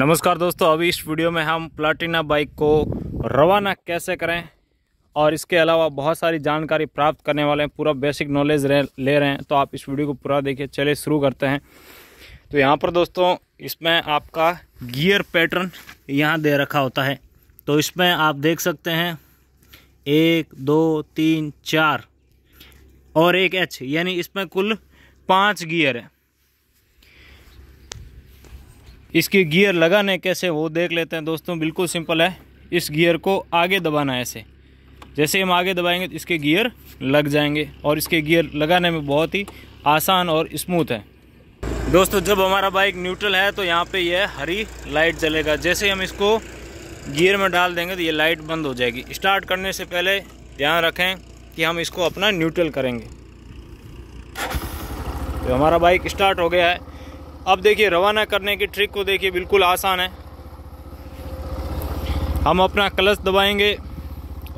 नमस्कार दोस्तों अभी इस वीडियो में हम प्लाटिना बाइक को रवाना कैसे करें और इसके अलावा बहुत सारी जानकारी प्राप्त करने वाले हैं पूरा बेसिक नॉलेज ले रहे हैं तो आप इस वीडियो को पूरा देखिए चले शुरू करते हैं तो यहाँ पर दोस्तों इसमें आपका गियर पैटर्न यहाँ दे रखा होता है तो इसमें आप देख सकते हैं एक दो तीन चार और एक एच यानी इसमें कुल पाँच गियर हैं इसके गियर लगाने कैसे वो देख लेते हैं दोस्तों बिल्कुल सिंपल है इस गियर को आगे दबाना है ऐसे जैसे हम आगे दबाएंगे तो इसके गियर लग जाएंगे और इसके गियर लगाने में बहुत ही आसान और स्मूथ है दोस्तों जब हमारा बाइक न्यूट्रल है तो यहाँ पे यह हरी लाइट जलेगा जैसे हम इसको गियर में डाल देंगे तो ये लाइट बंद हो जाएगी स्टार्ट करने से पहले ध्यान रखें कि हम इसको अपना न्यूट्रल करेंगे तो हमारा बाइक स्टार्ट हो गया है अब देखिए रवाना करने की ट्रिक को देखिए बिल्कुल आसान है हम अपना क्लच दबाएंगे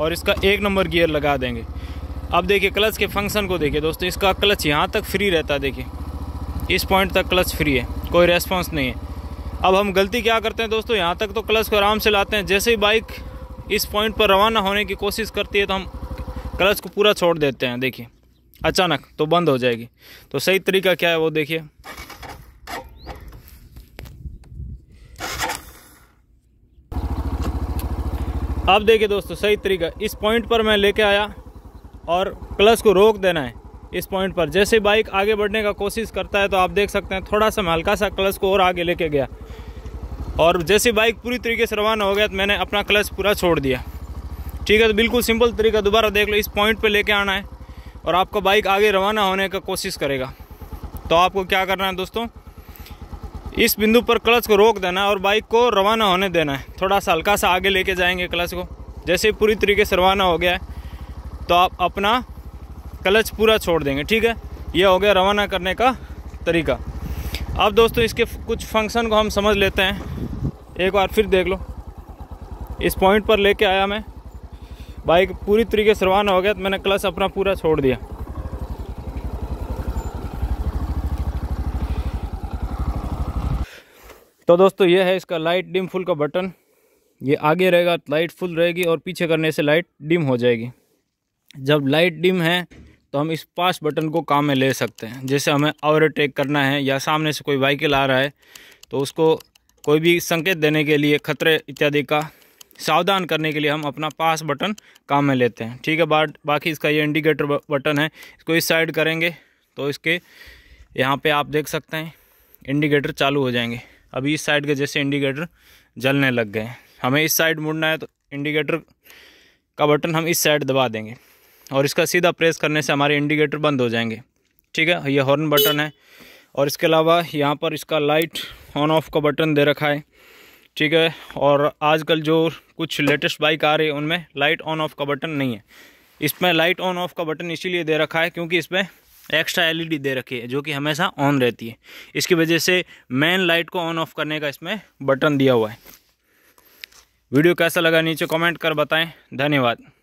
और इसका एक नंबर गियर लगा देंगे अब देखिए क्लच के फंक्शन को देखिए दोस्तों इसका क्लच यहाँ तक फ्री रहता है देखिए इस पॉइंट तक क्लच फ्री है कोई रेस्पॉन्स नहीं है अब हम गलती क्या करते हैं दोस्तों यहाँ तक तो क्लच को आराम से लाते हैं जैसे ही बाइक इस पॉइंट पर रवाना होने की कोशिश करती है तो हम क्लच को पूरा छोड़ देते हैं देखिए अचानक तो बंद हो जाएगी तो सही तरीका क्या है वो देखिए अब देखिए दोस्तों सही तरीका इस पॉइंट पर मैं लेके आया और क्लच को रोक देना है इस पॉइंट पर जैसे बाइक आगे बढ़ने का कोशिश करता है तो आप देख सकते हैं थोड़ा सा हल्का सा क्लच को और आगे लेके गया और जैसे बाइक पूरी तरीके से रवाना हो गया तो मैंने अपना क्लच पूरा छोड़ दिया ठीक है तो बिल्कुल सिंपल तरीका दोबारा देख लो इस पॉइंट पे लेके आना है और आपका बाइक आगे रवाना होने का कोशिश करेगा तो आपको क्या करना है दोस्तों इस बिंदु पर क्लच को रोक देना और बाइक को रवाना होने देना है थोड़ा सा हल्का सा आगे लेके जाएंगे क्लच को जैसे पूरी तरीके से रवाना हो गया है तो आप अपना क्लच पूरा छोड़ देंगे ठीक है यह हो गया रवाना करने का तरीका अब दोस्तों इसके कुछ फंक्शन को हम समझ लेते हैं एक बार फिर देख लो इस पॉइंट पर लेके आया मैं बाइक पूरी तरीके से रवाना हो गया तो मैंने क्लच अपना पूरा छोड़ दिया तो दोस्तों ये है इसका लाइट डिम फुल का बटन ये आगे रहेगा लाइट फुल रहेगी और पीछे करने से लाइट डिम हो जाएगी जब लाइट डिम है तो हम इस पास बटन को काम में ले सकते हैं जैसे हमें ओवरटेक करना है या सामने से कोई वाइकिल आ रहा है तो उसको कोई भी संकेत देने के लिए खतरे इत्यादि का सावधान करने के लिए हम अपना पास बटन काम में लेते हैं ठीक है बाट बाकी इसका ये इंडिकेटर बटन है इसको इस साइड करेंगे तो इसके यहाँ पे आप देख सकते हैं इंडिकेटर चालू हो जाएंगे अभी इस साइड के जैसे इंडिकेटर जलने लग गए हमें इस साइड मुड़ना है तो इंडिकेटर का बटन हम इस साइड दबा देंगे और इसका सीधा प्रेस करने से हमारे इंडिकेटर बंद हो जाएंगे ठीक है ये हॉर्न बटन है और इसके अलावा यहाँ पर इसका लाइट ऑन ऑफ का बटन दे रखा है ठीक है और आजकल जो कुछ लेटेस्ट बाइक आ रही है उनमें लाइट ऑन ऑफ का बटन नहीं है इसमें लाइट ऑन ऑफ का बटन इसीलिए दे रखा है क्योंकि इसमें एक्स्ट्रा एलईडी e दे रखी है जो कि हमेशा ऑन रहती है इसकी वजह से मेन लाइट को ऑन ऑफ करने का इसमें बटन दिया हुआ है वीडियो कैसा लगा नीचे कमेंट कर बताएं धन्यवाद